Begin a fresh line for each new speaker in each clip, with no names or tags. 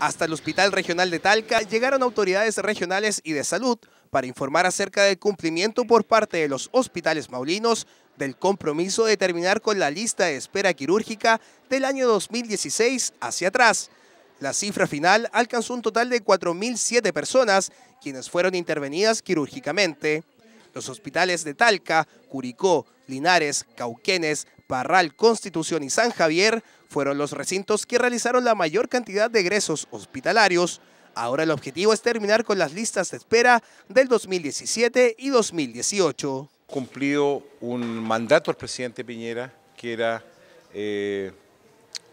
Hasta el Hospital Regional de Talca llegaron autoridades regionales y de salud para informar acerca del cumplimiento por parte de los hospitales maulinos del compromiso de terminar con la lista de espera quirúrgica del año 2016 hacia atrás. La cifra final alcanzó un total de 4.007 personas, quienes fueron intervenidas quirúrgicamente. Los hospitales de Talca, Curicó, Linares, Cauquenes, Parral, Constitución y San Javier fueron los recintos que realizaron la mayor cantidad de egresos hospitalarios. Ahora el objetivo es terminar con las listas de espera del 2017 y 2018.
Cumplido un mandato al presidente Piñera, que era eh,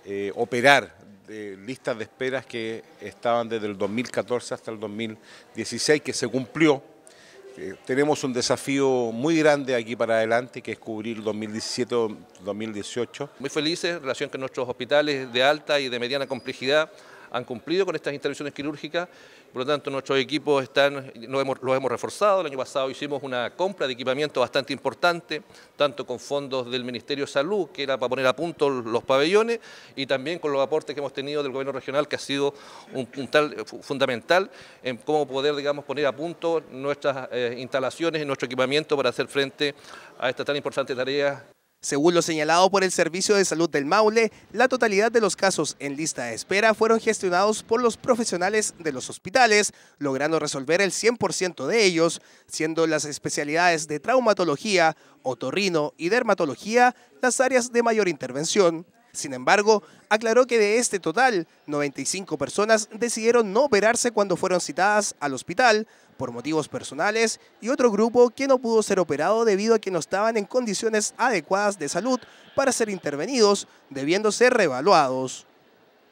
eh, operar listas de esperas que estaban desde el 2014 hasta el 2016, que se cumplió este, tenemos un desafío muy grande aquí para adelante, que es cubrir 2017-2018.
Muy felices en relación con nuestros hospitales de alta y de mediana complejidad han cumplido con estas intervenciones quirúrgicas, por lo tanto nuestros equipos están, los hemos, reforzado, el año pasado hicimos una compra de equipamiento bastante importante, tanto con fondos del Ministerio de Salud, que era para poner a punto los pabellones, y también con los aportes que hemos tenido del gobierno regional, que ha sido un puntal fundamental en cómo poder, digamos, poner a punto nuestras eh, instalaciones y nuestro equipamiento para hacer frente a esta tan importante tarea
según lo señalado por el Servicio de Salud del Maule, la totalidad de los casos en lista de espera fueron gestionados por los profesionales de los hospitales, logrando resolver el 100% de ellos, siendo las especialidades de traumatología, otorrino y dermatología las áreas de mayor intervención. Sin embargo, aclaró que de este total, 95 personas decidieron no operarse cuando fueron citadas al hospital por motivos personales y otro grupo que no pudo ser operado debido a que no estaban en condiciones adecuadas de salud para ser intervenidos, debiendo
ser reevaluados.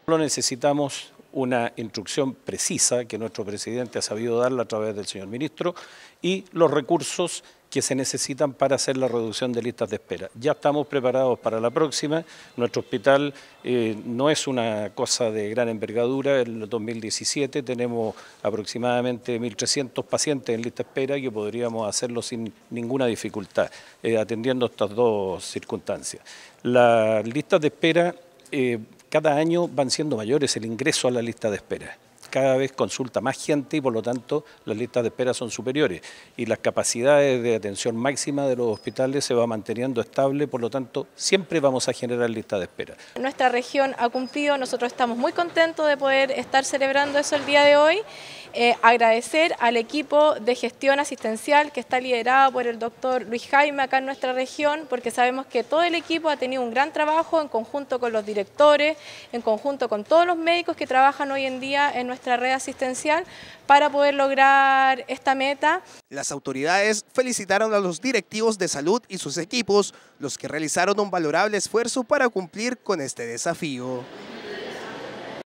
necesitamos una instrucción precisa que nuestro presidente ha sabido darla a través del señor ministro y los recursos que se necesitan para hacer la reducción de listas de espera. Ya estamos preparados para la próxima. Nuestro hospital eh, no es una cosa de gran envergadura. En el 2017 tenemos aproximadamente 1.300 pacientes en lista de espera que podríamos hacerlo sin ninguna dificultad, eh, atendiendo estas dos circunstancias. Las listas de espera eh, cada año van siendo mayores, el ingreso a la lista de espera cada vez consulta más gente y por lo tanto las listas de espera son superiores. Y las capacidades de atención máxima de los hospitales se va manteniendo estable, por lo tanto siempre vamos a generar listas de espera.
Nuestra región ha cumplido, nosotros estamos muy contentos de poder estar celebrando eso el día de hoy. Eh, agradecer al equipo de gestión asistencial que está liderado por el doctor Luis Jaime acá en nuestra región, porque sabemos que todo el equipo ha tenido un gran trabajo en conjunto con los directores, en conjunto con todos los médicos que trabajan hoy en día en nuestra nuestra red asistencial para poder lograr esta meta.
Las autoridades felicitaron a los directivos de salud y sus equipos, los que realizaron un valorable esfuerzo para cumplir con este desafío.